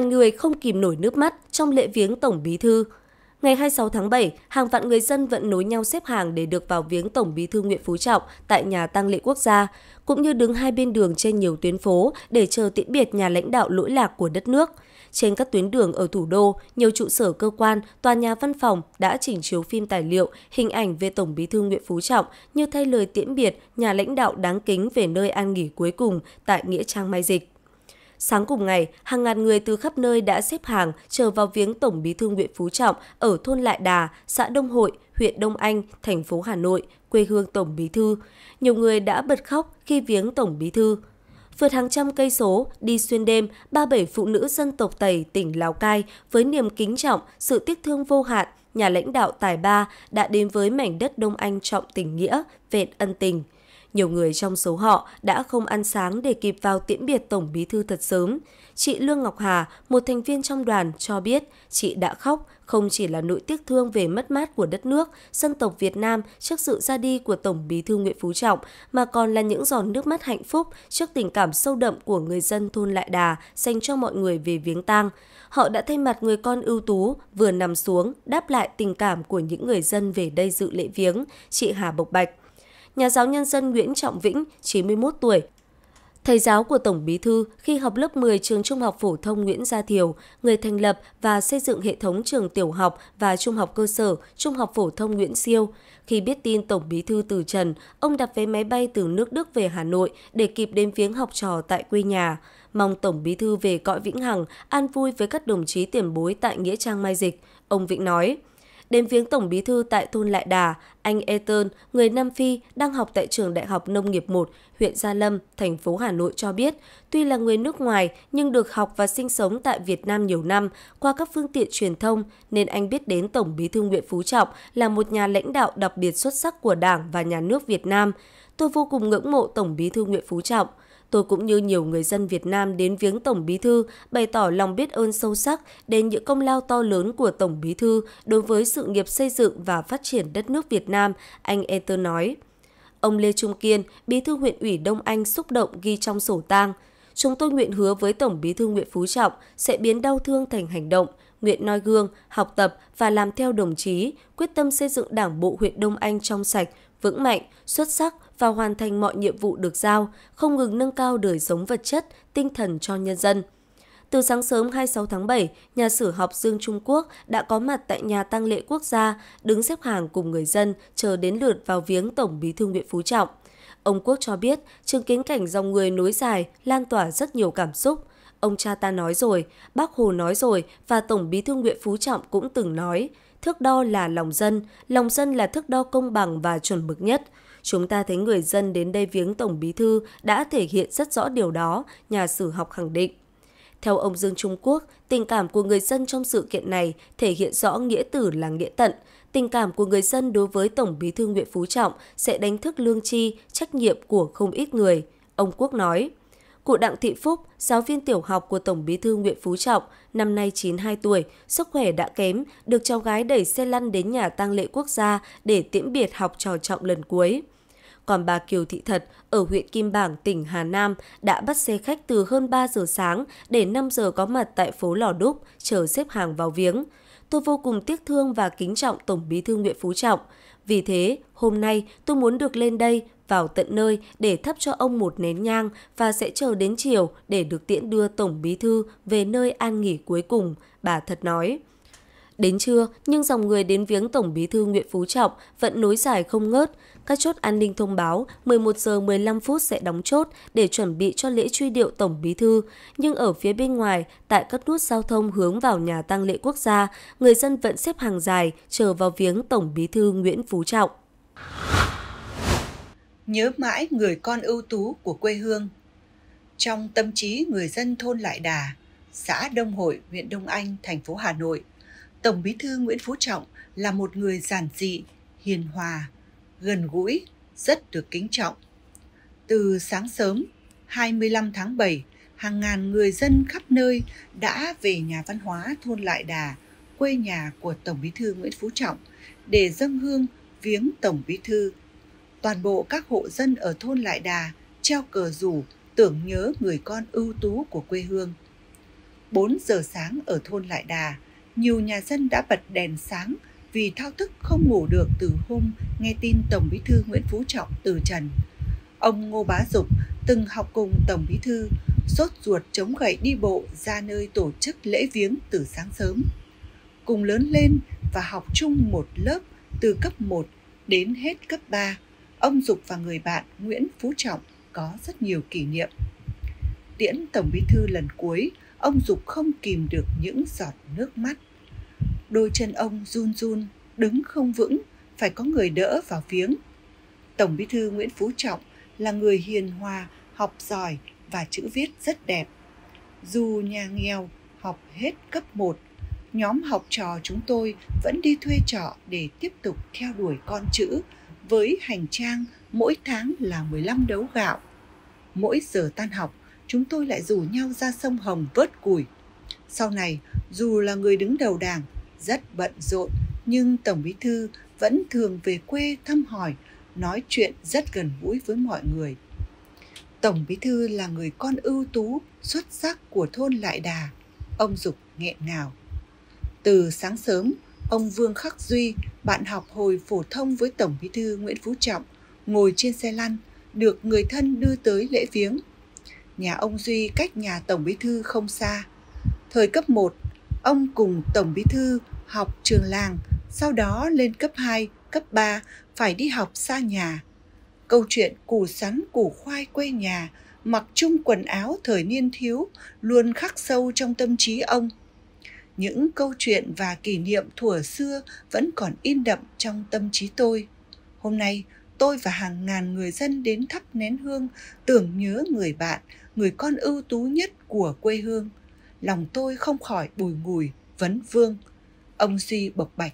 ngàn người không kìm nổi nước mắt trong lễ viếng Tổng Bí Thư. Ngày 26 tháng 7, hàng vạn người dân vẫn nối nhau xếp hàng để được vào viếng Tổng Bí thư Nguyễn Phú Trọng tại nhà tang lễ quốc gia, cũng như đứng hai bên đường trên nhiều tuyến phố để chờ tiễn biệt nhà lãnh đạo lỗi lạc của đất nước. Trên các tuyến đường ở thủ đô, nhiều trụ sở cơ quan, tòa nhà văn phòng đã chỉnh chiếu phim tài liệu, hình ảnh về Tổng Bí thư Nguyễn Phú Trọng như thay lời tiễn biệt nhà lãnh đạo đáng kính về nơi an nghỉ cuối cùng tại Nghĩa Trang Mai Dịch. Sáng cùng ngày, hàng ngàn người từ khắp nơi đã xếp hàng chờ vào viếng Tổng Bí thư Nguyễn Phú Trọng ở thôn Lại Đà, xã Đông Hội, huyện Đông Anh, thành phố Hà Nội, quê hương Tổng Bí thư. Nhiều người đã bật khóc khi viếng Tổng Bí thư. Vượt hàng trăm cây số, đi xuyên đêm, 37 phụ nữ dân tộc Tây tỉnh Lào Cai với niềm kính trọng, sự tiếc thương vô hạn, nhà lãnh đạo tài ba đã đến với mảnh đất Đông Anh trọng tình nghĩa, vẹn ân tình – nhiều người trong số họ đã không ăn sáng để kịp vào tiễn biệt Tổng Bí Thư thật sớm. Chị Lương Ngọc Hà, một thành viên trong đoàn, cho biết chị đã khóc không chỉ là nỗi tiếc thương về mất mát của đất nước, dân tộc Việt Nam trước sự ra đi của Tổng Bí Thư Nguyễn Phú Trọng, mà còn là những giòn nước mắt hạnh phúc trước tình cảm sâu đậm của người dân thôn Lại Đà dành cho mọi người về viếng tang. Họ đã thay mặt người con ưu tú vừa nằm xuống đáp lại tình cảm của những người dân về đây dự lễ viếng, chị Hà Bộc Bạch nhà giáo nhân dân Nguyễn Trọng Vĩnh, 91 tuổi, thầy giáo của Tổng Bí Thư khi học lớp 10 trường Trung học phổ thông Nguyễn Gia Thiều, người thành lập và xây dựng hệ thống trường tiểu học và trung học cơ sở Trung học phổ thông Nguyễn Siêu. Khi biết tin Tổng Bí Thư từ trần, ông đặt vé máy bay từ nước Đức về Hà Nội để kịp đến viếng học trò tại quê nhà. Mong Tổng Bí Thư về cõi Vĩnh Hằng an vui với các đồng chí tiền bối tại Nghĩa Trang Mai Dịch, ông Vĩnh nói. Đến viếng Tổng Bí Thư tại thôn Lại Đà, anh Eton, người Nam Phi, đang học tại trường Đại học Nông nghiệp 1, huyện Gia Lâm, thành phố Hà Nội cho biết, tuy là người nước ngoài nhưng được học và sinh sống tại Việt Nam nhiều năm qua các phương tiện truyền thông nên anh biết đến Tổng Bí Thư Nguyễn Phú Trọng là một nhà lãnh đạo đặc biệt xuất sắc của Đảng và Nhà nước Việt Nam. Tôi vô cùng ngưỡng mộ Tổng Bí Thư Nguyễn Phú Trọng – Tôi cũng như nhiều người dân Việt Nam đến viếng Tổng Bí Thư, bày tỏ lòng biết ơn sâu sắc đến những công lao to lớn của Tổng Bí Thư đối với sự nghiệp xây dựng và phát triển đất nước Việt Nam, anh Eter nói. Ông Lê Trung Kiên, Bí thư huyện ủy Đông Anh xúc động ghi trong sổ tang. Chúng tôi nguyện hứa với Tổng Bí thư Nguyễn Phú Trọng sẽ biến đau thương thành hành động, nguyện noi gương, học tập và làm theo đồng chí, quyết tâm xây dựng Đảng bộ huyện Đông Anh trong sạch, vững mạnh, xuất sắc, và hoàn thành mọi nhiệm vụ được giao, không ngừng nâng cao đời sống vật chất, tinh thần cho nhân dân. Từ sáng sớm 26 tháng 7, nhà sử học Dương Trung Quốc đã có mặt tại nhà tăng lễ quốc gia, đứng xếp hàng cùng người dân chờ đến lượt vào viếng Tổng Bí thư Nguyễn Phú Trọng. Ông Quốc cho biết, chứng kiến cảnh dòng người nối dài lan tỏa rất nhiều cảm xúc. Ông cha ta nói rồi, bác Hồ nói rồi và Tổng Bí thư Nguyễn Phú Trọng cũng từng nói, thước đo là lòng dân, lòng dân là thước đo công bằng và chuẩn mực nhất. Chúng ta thấy người dân đến đây viếng Tổng Bí Thư đã thể hiện rất rõ điều đó, nhà sử học khẳng định. Theo ông Dương Trung Quốc, tình cảm của người dân trong sự kiện này thể hiện rõ nghĩa tử là nghĩa tận. Tình cảm của người dân đối với Tổng bí thư Nguyễn Phú Trọng sẽ đánh thức lương tri, trách nhiệm của không ít người. Ông Quốc nói, Cụ Đặng Thị Phúc, giáo viên tiểu học của Tổng bí thư Nguyễn Phú Trọng, năm nay 92 tuổi, sức khỏe đã kém, được cháu gái đẩy xe lăn đến nhà tang lễ quốc gia để tiễn biệt học trò Trọng lần cuối. Còn bà Kiều Thị Thật ở huyện Kim Bảng, tỉnh Hà Nam đã bắt xe khách từ hơn 3 giờ sáng để 5 giờ có mặt tại phố Lò Đúc chờ xếp hàng vào viếng tôi vô cùng tiếc thương và kính trọng Tổng Bí thư Nguyễn Phú Trọng. Vì thế, hôm nay tôi muốn được lên đây vào tận nơi để thắp cho ông một nén nhang và sẽ chờ đến chiều để được tiễn đưa Tổng Bí thư về nơi an nghỉ cuối cùng, bà thật nói. Đến trưa, nhưng dòng người đến viếng Tổng Bí thư Nguyễn Phú Trọng vẫn nối dài không ngớt. Các chốt an ninh thông báo 11 giờ 15 phút sẽ đóng chốt để chuẩn bị cho lễ truy điệu Tổng Bí thư. Nhưng ở phía bên ngoài, tại các nút giao thông hướng vào nhà tang lễ quốc gia, người dân vẫn xếp hàng dài chờ vào viếng Tổng Bí thư Nguyễn Phú Trọng. Nhớ mãi người con ưu tú của quê hương. Trong tâm trí người dân thôn Lại Đà, xã Đông Hội, huyện Đông Anh, thành phố Hà Nội – Tổng bí thư Nguyễn Phú Trọng là một người giản dị, hiền hòa, gần gũi, rất được kính trọng. Từ sáng sớm, 25 tháng 7, hàng ngàn người dân khắp nơi đã về nhà văn hóa thôn Lại Đà, quê nhà của Tổng bí thư Nguyễn Phú Trọng, để dâng hương viếng Tổng bí thư. Toàn bộ các hộ dân ở thôn Lại Đà treo cờ rủ tưởng nhớ người con ưu tú của quê hương. 4 giờ sáng ở thôn Lại Đà, nhiều nhà dân đã bật đèn sáng vì thao thức không ngủ được từ hôm nghe tin Tổng Bí thư Nguyễn Phú Trọng từ trần. Ông Ngô Bá Dục từng học cùng Tổng Bí thư, sốt ruột chống gậy đi bộ ra nơi tổ chức lễ viếng từ sáng sớm. Cùng lớn lên và học chung một lớp từ cấp 1 đến hết cấp 3, ông Dục và người bạn Nguyễn Phú Trọng có rất nhiều kỷ niệm. Tiễn Tổng Bí thư lần cuối, ông Dục không kìm được những giọt nước mắt đôi chân ông run run, đứng không vững, phải có người đỡ vào viếng. Tổng bí thư Nguyễn Phú Trọng là người hiền hòa, học giỏi và chữ viết rất đẹp. Dù nhà nghèo, học hết cấp 1, nhóm học trò chúng tôi vẫn đi thuê trọ để tiếp tục theo đuổi con chữ với hành trang mỗi tháng là 15 đấu gạo. Mỗi giờ tan học, chúng tôi lại rủ nhau ra sông Hồng vớt củi. Sau này, dù là người đứng đầu đảng rất bận rộn, nhưng Tổng Bí Thư vẫn thường về quê thăm hỏi, nói chuyện rất gần gũi với mọi người. Tổng Bí Thư là người con ưu tú, xuất sắc của thôn Lại Đà. Ông Dục nghẹn ngào. Từ sáng sớm, ông Vương Khắc Duy, bạn học hồi phổ thông với Tổng Bí Thư Nguyễn Phú Trọng, ngồi trên xe lăn, được người thân đưa tới lễ viếng. Nhà ông Duy cách nhà Tổng Bí Thư không xa. Thời cấp 1, Ông cùng Tổng Bí Thư học trường làng, sau đó lên cấp 2, cấp 3 phải đi học xa nhà. Câu chuyện củ sắn củ khoai quê nhà, mặc chung quần áo thời niên thiếu luôn khắc sâu trong tâm trí ông. Những câu chuyện và kỷ niệm thuở xưa vẫn còn in đậm trong tâm trí tôi. Hôm nay, tôi và hàng ngàn người dân đến thắp nén hương tưởng nhớ người bạn, người con ưu tú nhất của quê hương lòng tôi không khỏi bùi ngùi, vấn vương. Ông Duy bộc bạch.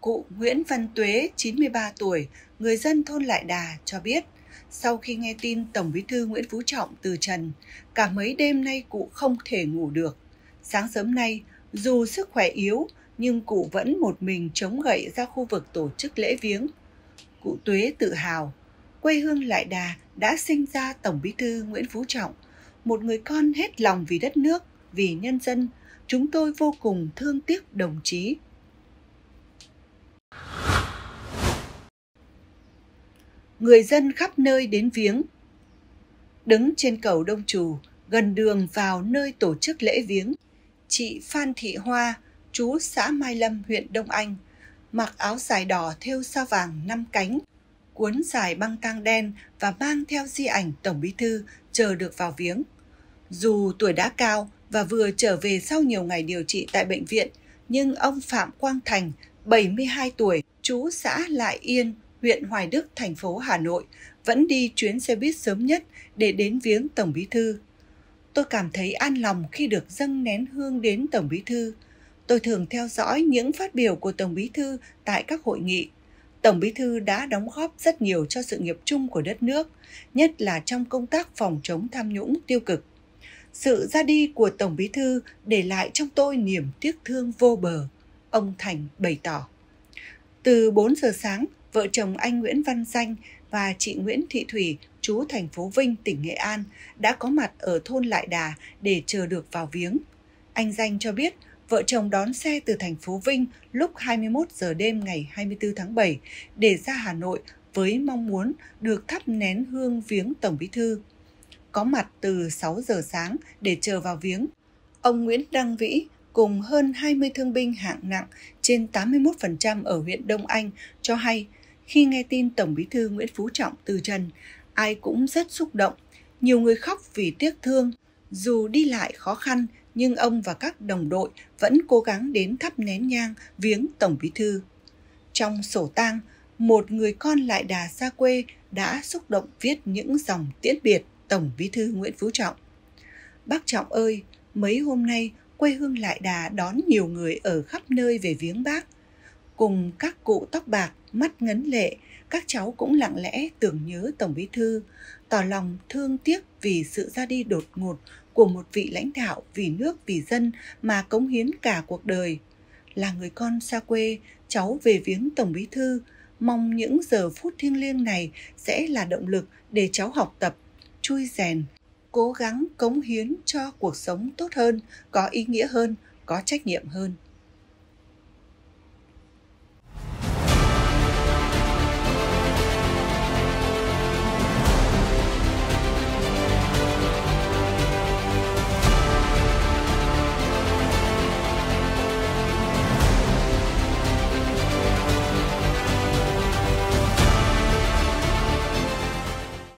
Cụ Nguyễn Văn Tuế, 93 tuổi, người dân thôn Lại Đà cho biết, sau khi nghe tin Tổng Bí thư Nguyễn Phú Trọng từ trần, cả mấy đêm nay cụ không thể ngủ được. Sáng sớm nay, dù sức khỏe yếu, nhưng cụ vẫn một mình chống gậy ra khu vực tổ chức lễ viếng. Cụ Tuế tự hào, quê hương Lại Đà đã sinh ra Tổng Bí thư Nguyễn Phú Trọng, một người con hết lòng vì đất nước, vì nhân dân, chúng tôi vô cùng thương tiếc đồng chí. Người dân khắp nơi đến viếng. Đứng trên cầu Đông Trù, gần đường vào nơi tổ chức lễ viếng, chị Phan Thị Hoa, chú xã Mai Lâm, huyện Đông Anh, mặc áo dài đỏ thêu sao vàng năm cánh, cuốn dài băng tang đen và mang theo di ảnh Tổng Bí Thư chờ được vào viếng. Dù tuổi đã cao, và vừa trở về sau nhiều ngày điều trị tại bệnh viện, nhưng ông Phạm Quang Thành, 72 tuổi, chú xã Lại Yên, huyện Hoài Đức, thành phố Hà Nội, vẫn đi chuyến xe buýt sớm nhất để đến viếng Tổng Bí Thư. Tôi cảm thấy an lòng khi được dâng nén hương đến Tổng Bí Thư. Tôi thường theo dõi những phát biểu của Tổng Bí Thư tại các hội nghị. Tổng Bí Thư đã đóng góp rất nhiều cho sự nghiệp chung của đất nước, nhất là trong công tác phòng chống tham nhũng tiêu cực. Sự ra đi của Tổng Bí Thư để lại trong tôi niềm tiếc thương vô bờ, ông Thành bày tỏ. Từ 4 giờ sáng, vợ chồng anh Nguyễn Văn Danh và chị Nguyễn Thị Thủy, chú thành phố Vinh, tỉnh Nghệ An, đã có mặt ở thôn Lại Đà để chờ được vào viếng. Anh Danh cho biết vợ chồng đón xe từ thành phố Vinh lúc 21 giờ đêm ngày 24 tháng 7 để ra Hà Nội với mong muốn được thắp nén hương viếng Tổng Bí Thư có mặt từ 6 giờ sáng để chờ vào viếng. Ông Nguyễn Đăng Vĩ cùng hơn 20 thương binh hạng nặng trên 81% ở huyện Đông Anh cho hay khi nghe tin Tổng Bí thư Nguyễn Phú Trọng từ trần, ai cũng rất xúc động, nhiều người khóc vì tiếc thương. Dù đi lại khó khăn, nhưng ông và các đồng đội vẫn cố gắng đến thắp nén nhang viếng Tổng Bí thư. Trong sổ tang, một người con lại đà xa quê đã xúc động viết những dòng tiễn biệt. Tổng Bí thư Nguyễn Phú Trọng. Bác Trọng ơi, mấy hôm nay quê hương lại đà đón nhiều người ở khắp nơi về viếng bác. Cùng các cụ tóc bạc, mắt ngấn lệ, các cháu cũng lặng lẽ tưởng nhớ Tổng Bí thư, tỏ lòng thương tiếc vì sự ra đi đột ngột của một vị lãnh đạo vì nước vì dân mà cống hiến cả cuộc đời. Là người con xa quê, cháu về viếng Tổng Bí thư, mong những giờ phút thiêng liêng này sẽ là động lực để cháu học tập chui rèn cố gắng cống hiến cho cuộc sống tốt hơn có ý nghĩa hơn có trách nhiệm hơn